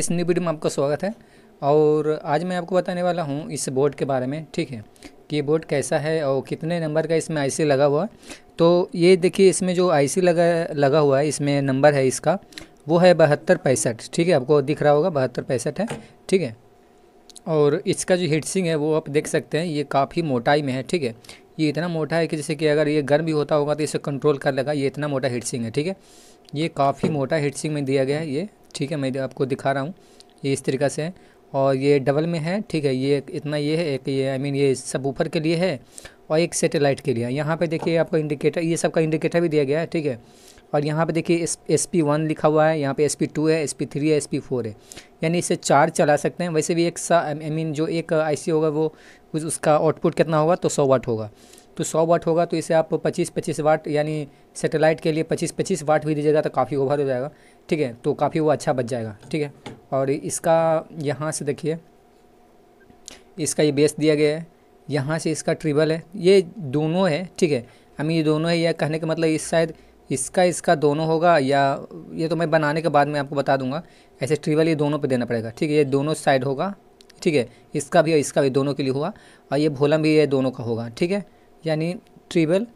इस new video में आपका स्वागत है और आज मैं आपको बताने वाला हूँ इस बोर्ड के बारे में ठीक है कि ये बोर्ड कैसा है और कितने नंबर का इसमें आईसी लगा हुआ है तो ये देखिए इसमें जो आईसी लगा लगा हुआ है इसमें नंबर है इसका वो है बहत्तर पैंसठ ठीक है आपको दिख रहा होगा बहत्तर पैंसठ है ठीक है और इसका जो हीटसिंग है वो आप देख सकते हैं ये काफ़ी मोटाई में है ठीक है ये इतना मोटा है कि जैसे कि अगर ये गर्म भी होता होगा तो इसे कंट्रोल कर लगा ये इतना मोटा हीटसिंग है ठीक है ये काफ़ी मोटा हीटसिंग में दिया गया है ये ठीक है मैं आपको दिखा रहा हूँ ये इस तरीक़े से है और ये डबल में है ठीक है ये इतना ये है एक ये आई मीन ये सब ऊपर के लिए है और एक सेटेलाइट के लिए यहाँ पे देखिए आपको इंडिकेटर ये सब का इंडिकेटर भी दिया गया है ठीक है और यहाँ पे देखिए एस पी वन लिखा हुआ है यहाँ पे एस पी टू है एस पी थ्री है एस पी फोर है यानी इसे चार चला सकते हैं वैसे भी एक सा आई मीन जो एक सी होगा वो उसका आउटपुट कितना होगा तो सौ वाट होगा तो 100 वाट होगा तो इसे आप 25-25 वाट यानी सैटेलाइट के लिए 25-25 वाट भी दीजिएगा तो काफ़ी ओवर हो जाएगा ठीक है तो काफ़ी वो अच्छा बच जाएगा ठीक है और इसका यहाँ से देखिए इसका ये बेस दिया गया है यहाँ से इसका ट्रिबल है ये दोनों है ठीक है हमें ये दोनों है या कहने का मतलब इस शायद इसका इसका दोनों होगा या ये तो मैं बनाने के बाद में आपको बता दूंगा ऐसे ट्रिबल ये दोनों पे देना पड़ेगा ठीक है ये दोनों साइड होगा ठीक है इसका भी और इसका भी दोनों के लिए हुआ और ये भोलम भी ये दोनों का होगा ठीक है यानी treble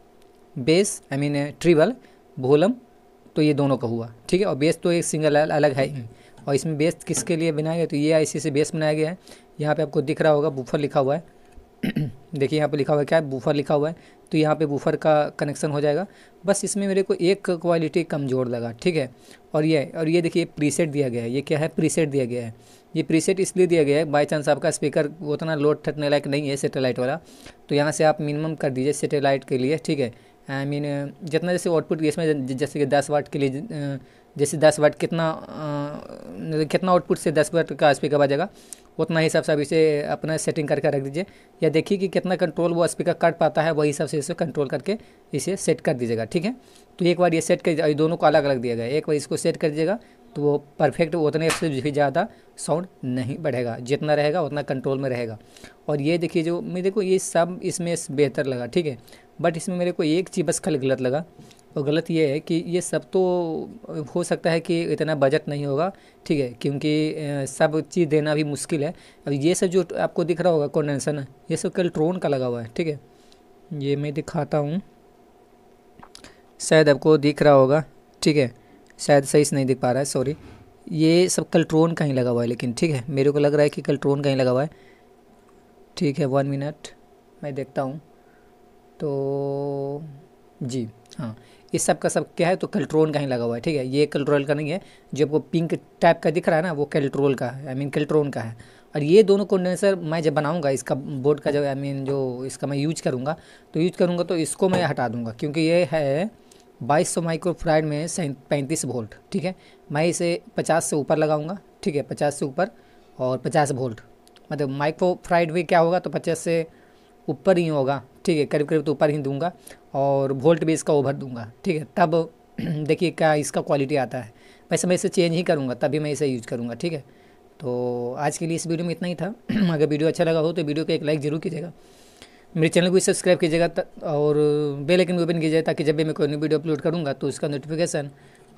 bass I mean uh, treble volume तो ये दोनों का हुआ ठीक है और बेस तो एक सिंगल अलग है ही और इसमें बेस किसके लिए बनाया गया तो ये आई से बेस बनाया गया है यहाँ पे आपको दिख रहा होगा बुफर लिखा हुआ है देखिए यहाँ पे लिखा हुआ क्या है बूफर लिखा हुआ है तो यहाँ पे बूफर का कनेक्शन हो जाएगा बस इसमें मेरे को एक क्वालिटी कमज़ोर लगा ठीक है और ये और ये देखिए प्रीसेट दिया गया है ये क्या है प्रीसेट दिया गया है ये प्रीसेट इसलिए दिया गया है बाई चांस आपका स्पीकर उतना लोड ठटने लायक नहीं है सेटेलाइट वाला तो यहाँ से आप मिनिमम कर दीजिए सेटेलाइट के लिए ठीक है आई I मीन mean, जितना जैसे आउटपुट इसमें जैसे कि दस वाट के लिए जैसे दस वाट कितना कितना आउटपुट से दस वाट का स्पीकर बजेगा उतना हिसाब से आप इसे अपना सेटिंग करके रख दीजिए या देखिए कि कितना कंट्रोल वो स्पीकर कट पाता है वही हिसाब से इसे कंट्रोल करके इसे सेट कर दीजिएगा ठीक है तो एक बार ये सेट कर दोनों को अलग अलग दिया गया एक बार इसको सेट कर दीजिएगा तो वो परफेक्ट उतने से भी ज़्यादा साउंड नहीं बढ़ेगा जितना रहेगा उतना कंट्रोल में रहेगा और ये देखिए जो मेरे को ये सब इसमें बेहतर लगा ठीक है बट इसमें मेरे को एक चीज़ बस खाली गलत लगा और गलत ये है कि ये सब तो हो सकता है कि इतना बजट नहीं होगा ठीक है क्योंकि सब चीज़ देना भी मुश्किल है अब ये सब जो आपको दिख रहा होगा कॉन्डेंसन ये सब कल ट्रोन का लगा हुआ है ठीक है ये मैं दिखाता हूँ शायद आपको दिख रहा होगा ठीक है शायद सही से नहीं दिख पा रहा है सॉरी ये सब कल्ट्रोन ही लगा हुआ है लेकिन ठीक है मेरे को लग रहा है कि कल्ट्रोन ही लगा हुआ है ठीक है वन मिनट मैं देखता हूँ तो जी हाँ इस सब का सब क्या है तो कल्ट्रोन का ही लगा हुआ है ठीक है ये कल्ट्रोल का नहीं है जो आपको पिंक टाइप का दिख रहा है ना वो कैल्ट्रोल का है आई मीन कल्ट्रोन का है और ये दोनों कंडेंसर मैं जब बनाऊंगा इसका बोर्ड का जब आई मीन जो इसका मैं यूज करूँगा तो यूज करूँगा तो इसको मैं हटा दूँगा क्योंकि ये है बाईस सौ माइक्रोफ्राइड में पैंतीस वोल्ट ठीक है मैं इसे पचास से ऊपर लगाऊंगा ठीक है पचास से ऊपर और पचास वोल्ट मतलब माइक्रोफ्राइड भी क्या होगा तो पचास से ऊपर ही होगा ठीक है करीब करीब तो ऊपर ही दूंगा और वोल्ट भी इसका ओवर दूंगा ठीक है तब देखिए क्या इसका क्वालिटी आता है वैसे मैं इसे चेंज ही करूँगा तभी मैं इसे यूज़ करूँगा ठीक है तो आज के लिए इस वीडियो में इतना ही था अगर वीडियो अच्छा लगा हो तो वीडियो को एक लाइक ज़रूर कीजिएगा मेरे चैनल को भी सब्सक्राइब कीजिएगा और बेल आइकन ओपन कीजिए ताकि जब भी मैं कोई नई वीडियो अपलोड करूँगा तो उसका नोटिफिकेशन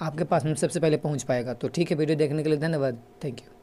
आपके पास में सबसे पहले पहुँच पाएगा तो ठीक है वीडियो देखने के लिए धन्यवाद थैंक यू